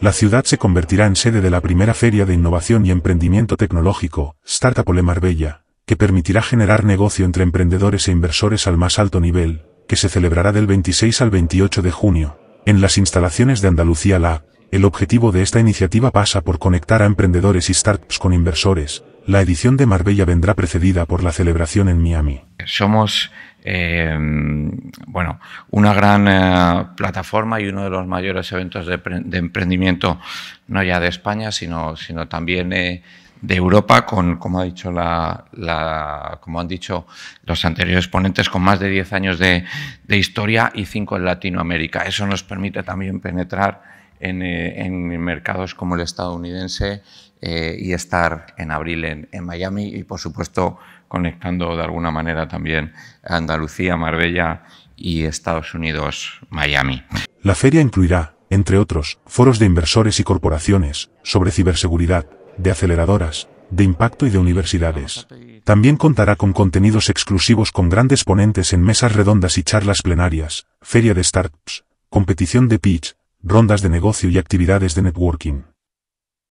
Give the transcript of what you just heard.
La ciudad se convertirá en sede de la primera feria de innovación y emprendimiento tecnológico, Startup Ole Marbella, que permitirá generar negocio entre emprendedores e inversores al más alto nivel, que se celebrará del 26 al 28 de junio. En las instalaciones de Andalucía LA, el objetivo de esta iniciativa pasa por conectar a emprendedores y startups con inversores. La edición de Marbella vendrá precedida por la celebración en Miami somos eh, bueno, una gran eh, plataforma y uno de los mayores eventos de, emprendimiento, no ya de España, sino, sino también eh, de Europa, con, como, ha dicho la, la, como han dicho los anteriores ponentes, con más de 10 años de, de historia y 5 en Latinoamérica. Eso nos permite también penetrar eh, en, mercados como el estadounidense eh, y estar en abril en, en, Miami y, por supuesto, conectando de alguna manera también Andalucía, Marbella y Estados Unidos, Miami. La feria incluirá, entre otros, foros de inversores y corporaciones sobre ciberseguridad, de aceleradoras, de impacto y de universidades. También contará con contenidos exclusivos con grandes ponentes en mesas redondas y charlas plenarias, feria de startups, competición de pitch, rondas de negocio y actividades de networking.